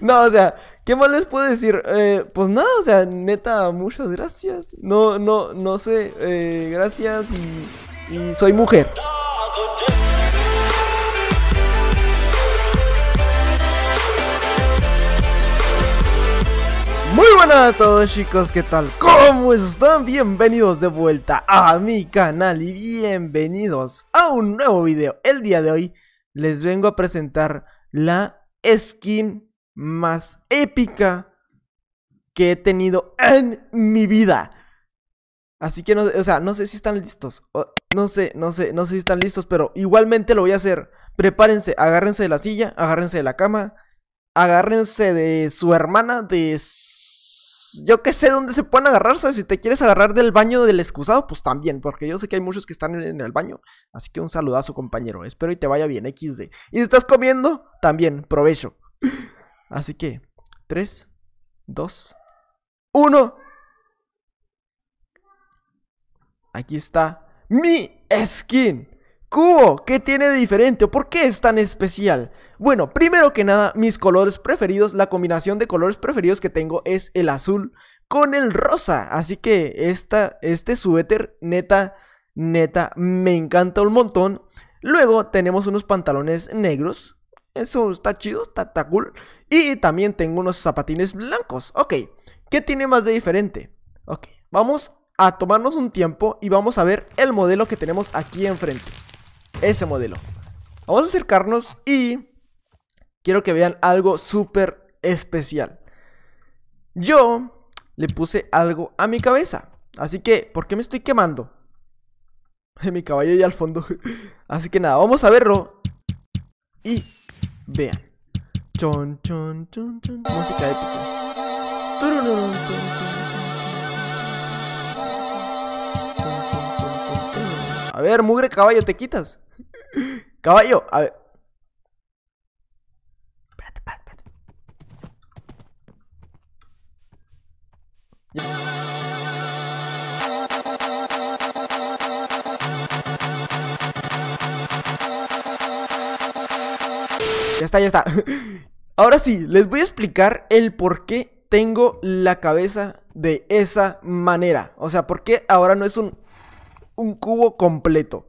No, o sea, ¿qué más les puedo decir? Eh, pues nada, o sea, neta, muchas gracias. No, no, no sé. Eh, gracias y, y soy mujer. Muy buenas a todos chicos, ¿qué tal? ¿Cómo están? Bienvenidos de vuelta a mi canal y bienvenidos a un nuevo video. El día de hoy les vengo a presentar la skin más épica que he tenido en mi vida. Así que no, o sea, no sé si están listos. No sé, no sé, no sé si están listos, pero igualmente lo voy a hacer. Prepárense, agárrense de la silla, agárrense de la cama, agárrense de su hermana, de yo qué sé dónde se pueden agarrar, Si te quieres agarrar del baño del excusado, pues también, porque yo sé que hay muchos que están en el baño. Así que un saludazo, compañero. Espero y te vaya bien, XD. Y si estás comiendo, también, provecho. Así que, 3, 2, 1. Aquí está mi skin. Cubo, ¿qué tiene de diferente o por qué es tan especial? Bueno, primero que nada, mis colores preferidos, la combinación de colores preferidos que tengo es el azul con el rosa. Así que esta, este suéter, neta, neta, me encanta un montón. Luego tenemos unos pantalones negros eso está chido, está, cool. Y también tengo unos zapatines blancos. Ok, ¿qué tiene más de diferente? Ok, vamos a tomarnos un tiempo y vamos a ver el modelo que tenemos aquí enfrente. Ese modelo. Vamos a acercarnos y quiero que vean algo súper especial. Yo le puse algo a mi cabeza. Así que, ¿por qué me estoy quemando? mi caballo y al fondo. Así que nada, vamos a verlo. Y Vean. Chon, chon, chon, chon. Música épica. A ver, mugre caballo, te quitas. Caballo, a ver. Espérate, espérate. Ya. está, ya está. Ahora sí, les voy a explicar el por qué tengo la cabeza de esa manera. O sea, por qué ahora no es un, cubo completo.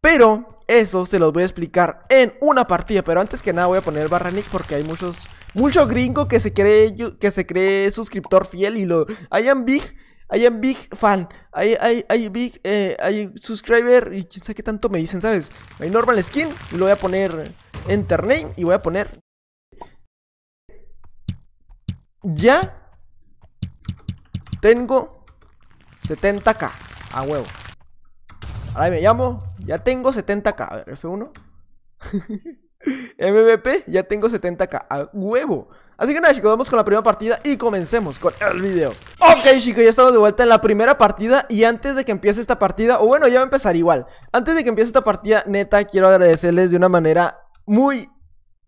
Pero eso se los voy a explicar en una partida. Pero antes que nada voy a poner barra nick porque hay muchos... Mucho gringo que se cree, que se cree suscriptor fiel y lo... hayan big I am big fan. I, I, I big, eh, I subscriber y quién sabe qué tanto me dicen, ¿sabes? Hay normal skin, lo voy a poner enter name y voy a poner... Ya tengo 70k a huevo. Ahora me llamo, ya tengo 70k. A ver, F1. MVP, ya tengo 70k a huevo. Así que nada chicos, vamos con la primera partida y comencemos con el video Ok chicos, ya estamos de vuelta en la primera partida y antes de que empiece esta partida, o bueno ya va a empezar igual Antes de que empiece esta partida, neta, quiero agradecerles de una manera muy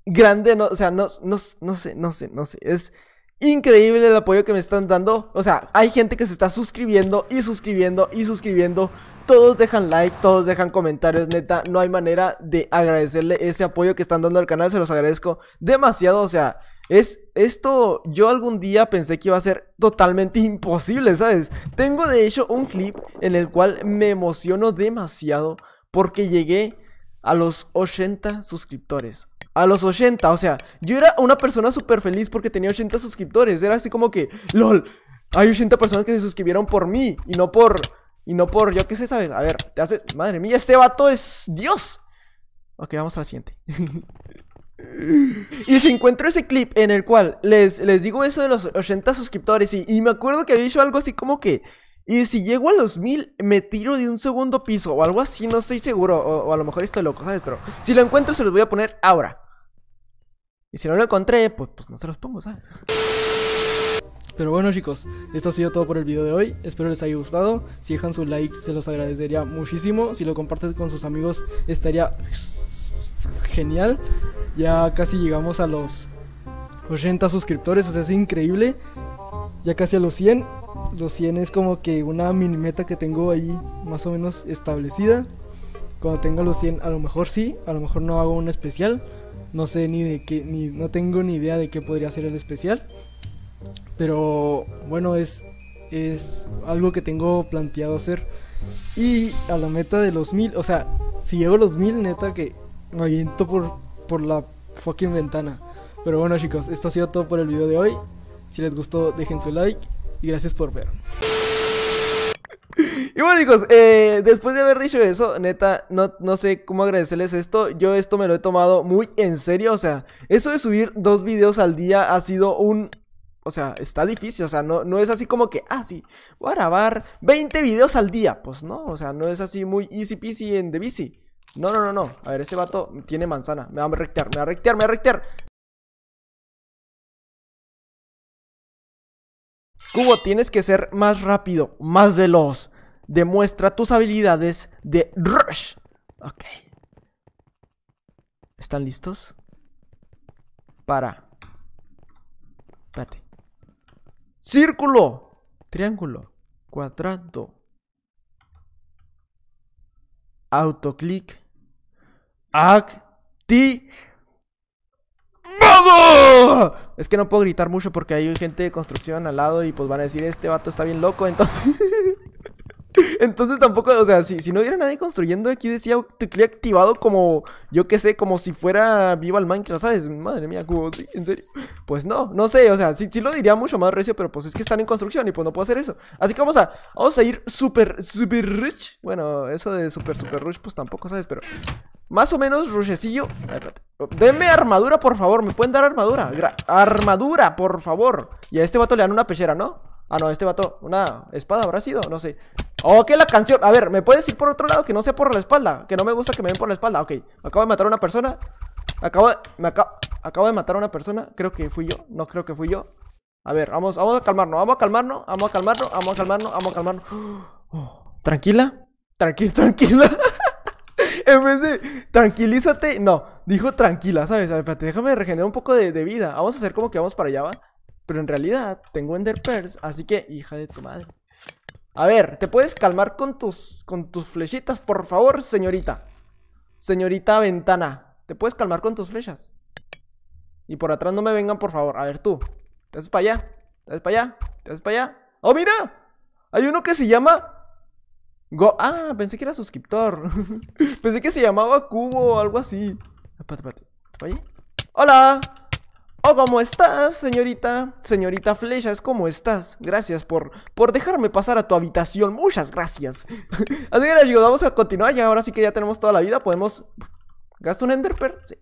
grande, o sea, no, no, no sé, no sé, no sé, es increíble el apoyo que me están dando. O sea, hay gente que se está suscribiendo y suscribiendo y suscribiendo. Todos dejan like, todos dejan comentarios, neta. No hay manera de agradecerle ese apoyo que están dando al canal. Se los agradezco demasiado. O sea, es esto, yo algún día pensé que iba a ser totalmente imposible, ¿sabes? Tengo de hecho un clip en el cual me emociono demasiado porque llegué a los 80 suscriptores. A los 80, o sea, yo era una persona súper feliz porque tenía 80 suscriptores. Era así como que, lol, hay 80 personas que se suscribieron por mí y no por, y no por, yo qué sé, ¿sabes? A ver, te haces, madre mía, este vato es Dios. Ok, vamos a la siguiente. Y si encuentro ese clip en el cual les, les digo eso de los 80 suscriptores y, me acuerdo que había dicho algo así como que... Y si llego a los mil, me tiro de un segundo piso o algo así, no estoy seguro. O, a lo mejor estoy loco, ¿sabes? Pero si lo encuentro, se los voy a poner ahora. Y si no lo encontré, pues, pues no se los pongo, ¿sabes? Pero bueno chicos, esto ha sido todo por el video de hoy, espero les haya gustado, si dejan su like se los agradecería muchísimo, si lo compartes con sus amigos estaría genial. Ya casi llegamos a los 80 suscriptores, o sea, es increíble. Ya casi a los 100. Los 100 es como que una mini meta que tengo ahí más o menos establecida. Cuando tenga los 100, a lo mejor sí, a lo mejor no hago un especial. No sé ni de qué, ni, no tengo ni idea de qué podría ser el especial. Pero bueno, es, es algo que tengo planteado hacer. Y a la meta de los 1000, o sea, si llego a los 1000, neta que me aviento por por la fucking ventana. Pero bueno chicos, esto ha sido todo por el video de hoy. Si les gustó, dejen su like y gracias por ver. Y bueno chicos, eh, después de haber dicho eso, neta, no, no, sé cómo agradecerles esto, yo esto me lo he tomado muy en serio, o sea, eso de subir dos videos al día ha sido un... O sea, está difícil, o sea, no, no es así como que, ah, sí, voy a grabar 20 videos al día, pues no, o sea, no es así muy easy peasy en the busy. No, no, no, no. A ver, este vato tiene manzana. Me va a rectear, me va a rectear, me va a rectear. Cubo, tienes que ser más rápido, más veloz. Demuestra tus habilidades de rush. Ok. ¿Están listos? Para. Espérate. Círculo. Triángulo. Cuadrado autoclic, ¡Vamos! Es que no puedo gritar mucho porque hay gente de construcción al lado y pues van a decir, este vato está bien loco, entonces... Entonces tampoco, o sea, si, si no hubiera nadie construyendo, aquí decía teclé activado como, yo qué sé, como si fuera viva el Minecraft, ¿sabes? Madre mía, como sí, en serio. Pues no, no sé, o sea, sí, lo diría mucho más recio, pero pues es que están en construcción y pues no puedo hacer eso. Así que vamos a, vamos a ir super, super rich. Bueno, eso de super, super rush, pues tampoco, ¿sabes? Pero más o menos rushecillo. Oh, denme armadura, por favor, me pueden dar armadura. armadura, por favor. Y a este vato le dan una pechera, ¿no? Ah, no, este vato, una espada habrá sido, no sé. Oh, ok, la canción. A ver, ¿me puedes ir por otro lado que no sea por la espalda? Que no me gusta que me den por la espalda. Ok, acabo de matar a una persona. Acabo de. Me acabo, de matar a una persona. Creo que fui yo. No creo que fui yo. A ver, vamos, vamos a calmarnos, vamos a calmarnos, vamos a calmarnos, vamos a calmarnos, vamos a calmarnos. Oh, tranquila, tranquila, tranquila. en vez de tranquilízate, no, dijo tranquila, ¿sabes? A ver, déjame regenerar un poco de, de, vida. Vamos a hacer como que vamos para allá, ¿va? Pero en realidad tengo Ender Pearls, así que, hija de tu madre. A ver, ¿te puedes calmar con tus, con tus flechitas, por favor, señorita? Señorita ventana, ¿te puedes calmar con tus flechas? Y por atrás no me vengan, por favor. A ver, tú. Te haces para allá. Te haces para allá. Te haces para allá. ¡Oh, mira! Hay uno que se llama... Go ah, pensé que era suscriptor. pensé que se llamaba Cubo o algo así. ¡Hola! Oh, ¿cómo estás, señorita? Señorita Flechas, ¿cómo estás? Gracias por, por dejarme pasar a tu habitación. Muchas gracias. Así que amigos, vamos a continuar. Ya ahora sí que ya tenemos toda la vida. Podemos. ¿Gasto un Pearl? Sí.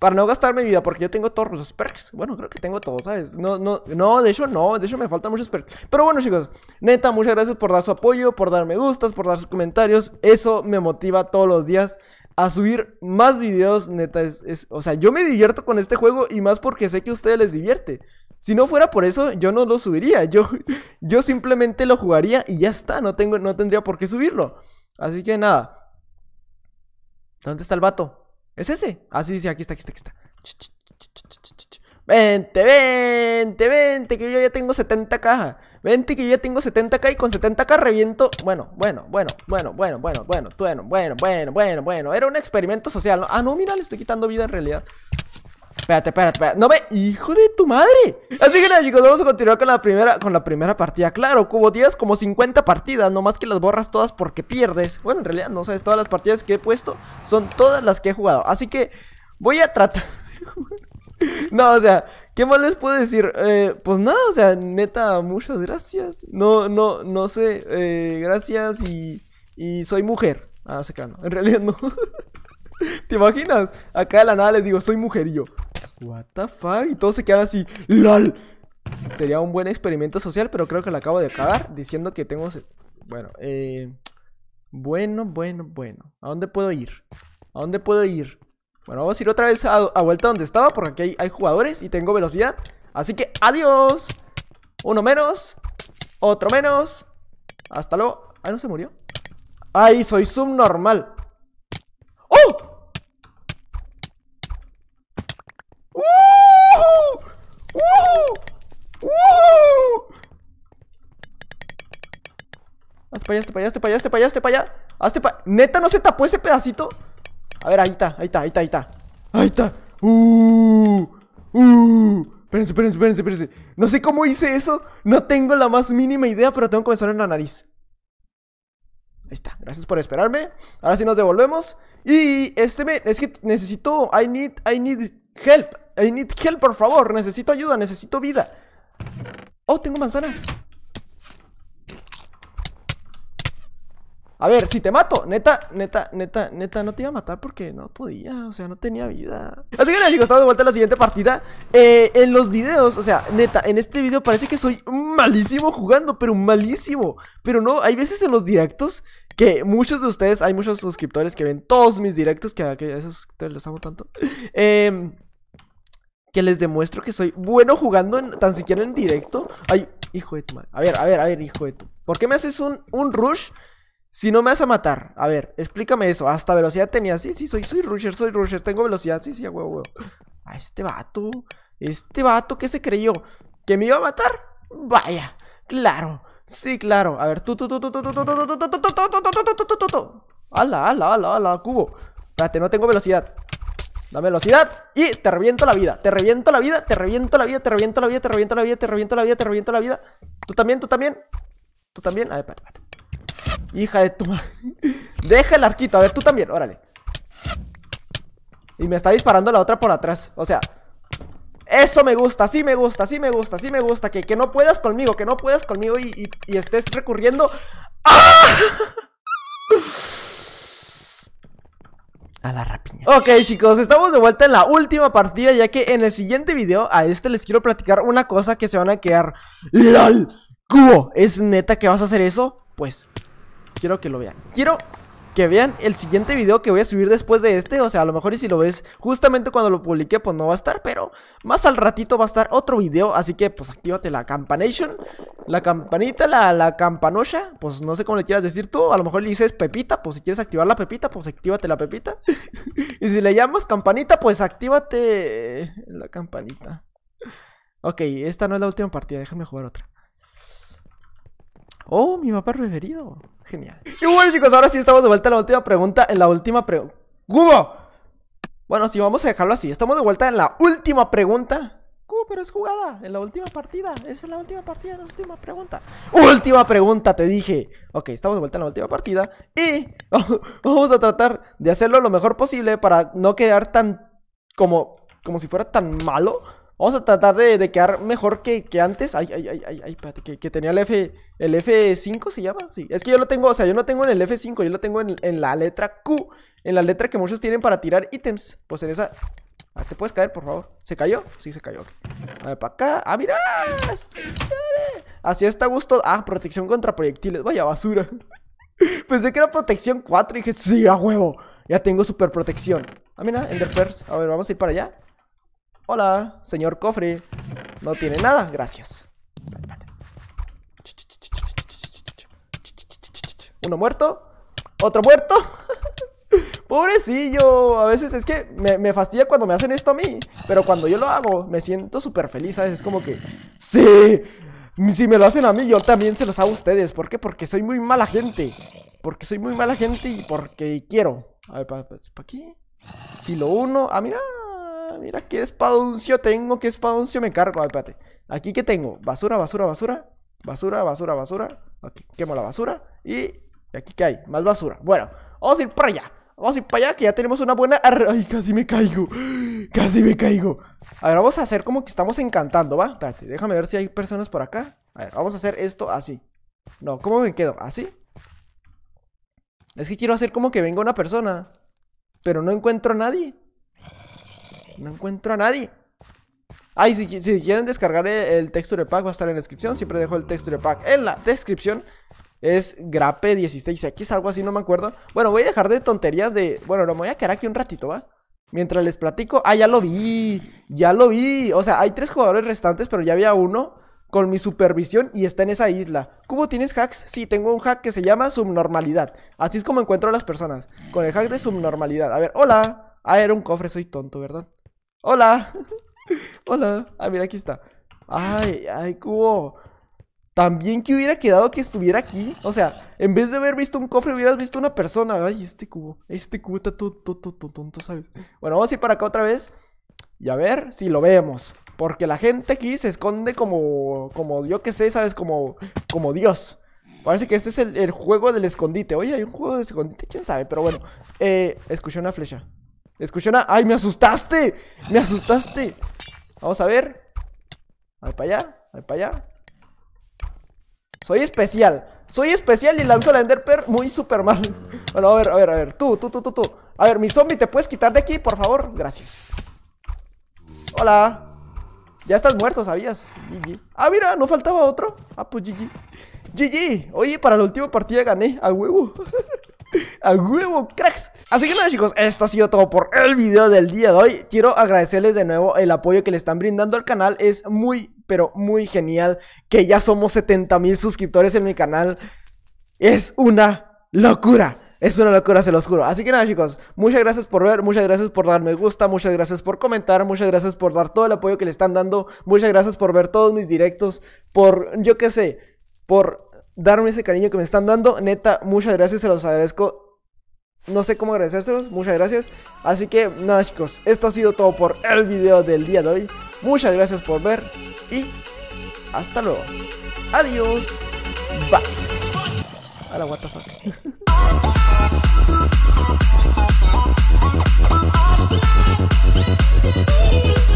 Para no gastar mi vida, porque yo tengo todos los perks. Bueno, creo que tengo todos, ¿sabes? No, no, no, de hecho no, de hecho me faltan muchos perks. Pero bueno, chicos, neta, muchas gracias por dar su apoyo, por darme gustas, por dar sus comentarios. Eso me motiva todos los días a subir más videos, neta. o sea, yo me divierto con este juego y más porque sé que a ustedes les divierte. Si no fuera por eso, yo no lo subiría. Yo, yo simplemente lo jugaría y ya está. No, tengo, no tendría por qué subirlo. Así que nada. ¿Dónde está el vato? ¿Es ese? Ah, sí, sí, aquí está, aquí está, aquí está. Vente, vente, vente, que yo ya tengo 70 cajas. Vente que ya tengo 70k y con 70k reviento. Bueno, bueno, bueno, bueno, bueno, bueno, bueno, bueno, bueno, bueno, bueno, bueno. Era un experimento social, ¿no? Ah, no, mira, le estoy quitando vida en realidad. Espérate, espérate, espérate. No ve ¡Hijo de tu madre! Así que nada, chicos, vamos a continuar con la primera, con la primera partida. Claro, cubo 10 como 50 partidas, No más que las borras todas porque pierdes. Bueno, en realidad, no sabes, todas las partidas que he puesto son todas las que he jugado. Así que voy a tratar. No, o sea, ¿qué más les puedo decir? Eh, pues nada, o sea, neta, muchas gracias. No, no, no sé. Eh, gracias y, y soy mujer. Ah, se En realidad no. ¿Te imaginas? Acá de la nada les digo, soy mujer y yo. What the fuck? Y todos se quedan así. ¡LOL! Sería un buen experimento social, pero creo que lo acabo de cagar diciendo que tengo. Bueno, eh. Bueno, bueno, bueno. ¿A dónde puedo ir? ¿A dónde puedo ir? Bueno, vamos a ir otra vez a, a vuelta donde estaba Porque aquí hay, jugadores y tengo velocidad Así que adiós Uno menos Otro menos Hasta luego Ay, ah, ¿no se murió? Ay, soy subnormal ¡Oh! ¡Uh! ¡Uh! ¡Uh! Hazte para allá, hazte para allá, hazte para allá, hazte para allá, hazte para allá. Neta, no se tapó ese pedacito. A ver, ahí está, ahí está, ahí está, ahí está. Ahí está. Uh, uh. Espérense, espérense, espérense, espérense. No sé cómo hice eso. No tengo la más mínima idea, pero tengo que comenzar en la nariz. Ahí está. Gracias por esperarme. Ahora sí nos devolvemos. Y este me... Es que necesito... I need... I need help. I need help, por favor. Necesito ayuda. Necesito vida. Oh, tengo manzanas. A ver, si te mato, neta, neta, neta, neta, no te iba a matar porque no podía, o sea, no tenía vida. Así que nada, chicos, estamos de vuelta en la siguiente partida. Eh, en los videos, o sea, neta, en este video parece que soy malísimo jugando, pero malísimo. Pero no, hay veces en los directos que muchos de ustedes, hay muchos suscriptores que ven todos mis directos, que a, esos suscriptores les amo tanto. Em, que les demuestro que soy bueno jugando tan siquiera en directo. Ay, hijo de tu madre. A ver, a ver, a ver, hijo de tu. ¿Por qué me haces un, un rush? Si no me vas a matar, a ver, explícame eso. Hasta velocidad tenía. Sí, sí, soy, soy Rusher, soy Rusher. Tengo velocidad, sí, sí, a huevo, A este vato, este vato que se creyó que me iba a matar. Vaya, claro, sí, claro. A ver, tú, tú, tú, tú, tú, tú, tú, tú, tú, tú, tú, tú, tú, tú, Ala, ala, ala, ala, cubo. Espérate, no tengo velocidad. Dame velocidad y te reviento la vida. Te reviento la vida, te reviento la vida, te reviento la vida, te reviento la vida, te reviento la vida, te reviento la vida. Tú también, tú también. Tú también. A ver, espérate, espérate. Hija de tu madre. Deja el arquito, a ver, tú también, órale. Y me está disparando la otra por atrás. O sea, eso me gusta, sí me gusta, sí me gusta, sí me gusta. Que, que no puedas conmigo, que no puedas conmigo y, estés recurriendo. ¡Ah! A la rapiña. Ok, chicos, estamos de vuelta en la última partida. Ya que en el siguiente video, a este les quiero platicar una cosa que se van a quedar. ¡LOL! Cubo, ¿es neta que vas a hacer eso? Pues Quiero que lo vean. Quiero que vean el siguiente video que voy a subir después de este. O sea, a lo mejor y si lo ves justamente cuando lo publique, pues no va a estar. Pero más al ratito va a estar otro video. Así que pues actívate la campanation. La campanita, la, la Pues no sé cómo le quieras decir tú. A lo mejor le dices pepita. Pues si quieres activar la pepita, pues actívate la pepita. y si le llamas campanita, pues actívate la campanita. Ok, esta no es la última partida. Déjame jugar otra. Oh, mi mapa referido Genial. Y bueno, chicos, ahora sí estamos de vuelta en la última pregunta. En la última pregunta. ¡Cubo! Bueno, sí, vamos a dejarlo así. Estamos de vuelta en la última pregunta. cubo Pero es jugada. En la última partida. Esa es la última partida, la última pregunta. Última pregunta, te dije. Ok, estamos de vuelta en la última partida. Y vamos a tratar de hacerlo lo mejor posible para no quedar tan... Como, como si fuera tan malo. Vamos a tratar de, quedar mejor que, que, antes. Ay, ay, ay, ay, ay espérate, que, tenía el F. ¿El F5 se llama? Sí. Es que yo lo tengo, o sea, yo no tengo en el F5, yo lo tengo en, la letra Q. En la letra que muchos tienen para tirar ítems. Pues en esa. A ah, ¿te puedes caer, por favor? ¿Se cayó? Sí, se cayó. A ver, para acá. ¡Ah, mira! Así está gusto. Ah, protección contra proyectiles. Vaya basura. Pensé que era protección 4 y dije, sí, a huevo. Ya tengo super protección. Ah, mira, Enderpers. A ver, vamos a ir para allá. Hola, señor cofre. No tiene nada, gracias. Uno muerto, otro muerto. Pobrecillo, a veces es que me, fastidia cuando me hacen esto a mí, pero cuando yo lo hago me siento súper feliz, veces Es como que, sí, si me lo hacen a mí, yo también se los hago a ustedes. ¿Por qué? Porque soy muy mala gente. Porque soy muy mala gente y porque quiero. A ver, ¿para aquí? Filo uno, Ah, mira, Ah, mira qué espaduncio tengo, qué espaduncio me cargo. Ver, espérate. Aquí que tengo, basura, basura, basura. Basura, basura, basura. Aquí quemo la basura. Y aquí que hay, más basura. Bueno, vamos a ir para allá. Vamos a ir para allá que ya tenemos una buena... Ay, casi me caigo. Casi me caigo. A ver, vamos a hacer como que estamos encantando, ¿va? Espérate, déjame ver si hay personas por acá. A ver, vamos a hacer esto así. No, ¿cómo me quedo? ¿Así? Es que quiero hacer como que venga una persona. Pero no encuentro a nadie. No encuentro a nadie. Ay, si, quieren descargar el, texture pack, va a estar en la descripción. Siempre dejo el texture pack en la descripción. Es grape 16x, algo así, no me acuerdo. Bueno, voy a dejar de tonterías de... Bueno, lo me voy a quedar aquí un ratito, ¿va? Mientras les platico... Ah, ya lo vi. Ya lo vi. O sea, hay tres jugadores restantes, pero ya había uno con mi supervisión y está en esa isla. ¿Cómo tienes hacks? Sí, tengo un hack que se llama subnormalidad. Así es como encuentro a las personas. Con el hack de subnormalidad. A ver, hola. Ah, era un cofre, soy tonto, ¿verdad? Hola. Hola. Ah, mira, aquí está. Ay, ay, cubo. También que hubiera quedado que estuviera aquí. O sea, en vez de haber visto un cofre, hubieras visto una persona. Ay, este cubo. Este cubo está todo, todo, todo tonto, ¿sabes? Bueno, vamos a ir para acá otra vez. Y a ver si lo vemos. Porque la gente aquí se esconde como. Como yo que sé, ¿sabes? Como. Como Dios. Parece que este es el, juego del escondite. Oye, hay un juego de escondite, quién sabe, pero bueno. Eh, escuché una flecha. Escuchona, ¡Ay, me asustaste! ¡Me asustaste! Vamos a ver. Ahí para allá, ahí para allá. Soy especial. Soy especial y lanzo la Enderpearl muy super mal. Bueno, a ver, a ver, a ver. Tú, tú, tú, tú, tú. A ver, mi zombie, ¿te puedes quitar de aquí, por favor? Gracias. Hola. Ya estás muerto, ¿sabías? GG. Ah, mira, no faltaba otro. Ah, pues GG. GG. Oye, para la última partida gané. A huevo. A huevo, cracks. Así que nada, chicos, esto ha sido todo por el video del día de hoy. Quiero agradecerles de nuevo el apoyo que le están brindando al canal. Es muy, pero muy genial que ya somos 70 mil suscriptores en mi canal. Es una locura. Es una locura, se los juro. Así que nada, chicos, muchas gracias por ver, muchas gracias por dar me gusta, muchas gracias por comentar, muchas gracias por dar todo el apoyo que le están dando, muchas gracias por ver todos mis directos, por, yo qué sé, por darme ese cariño que me están dando. Neta, muchas gracias, se los agradezco no sé cómo agradecérselos, muchas gracias. Así que nada chicos, esto ha sido todo por el video del día de hoy. Muchas gracias por ver y hasta luego. Adiós. Bye. A la